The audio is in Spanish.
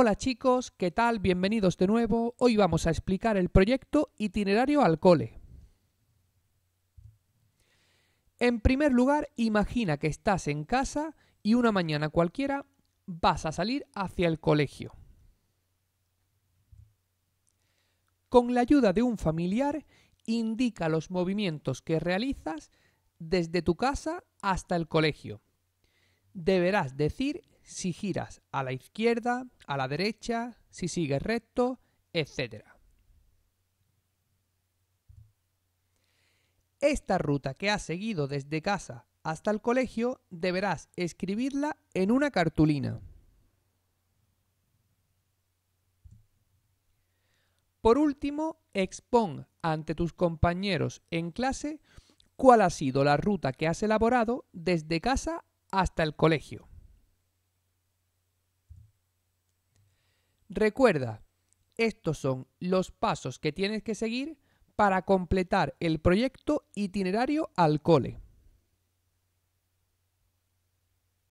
Hola chicos, ¿qué tal? Bienvenidos de nuevo. Hoy vamos a explicar el proyecto Itinerario al Cole. En primer lugar, imagina que estás en casa y una mañana cualquiera vas a salir hacia el colegio. Con la ayuda de un familiar, indica los movimientos que realizas desde tu casa hasta el colegio. Deberás decir si giras a la izquierda, a la derecha, si sigues recto, etc. Esta ruta que has seguido desde casa hasta el colegio deberás escribirla en una cartulina. Por último, expón ante tus compañeros en clase cuál ha sido la ruta que has elaborado desde casa hasta el colegio. Recuerda, estos son los pasos que tienes que seguir para completar el proyecto itinerario al cole.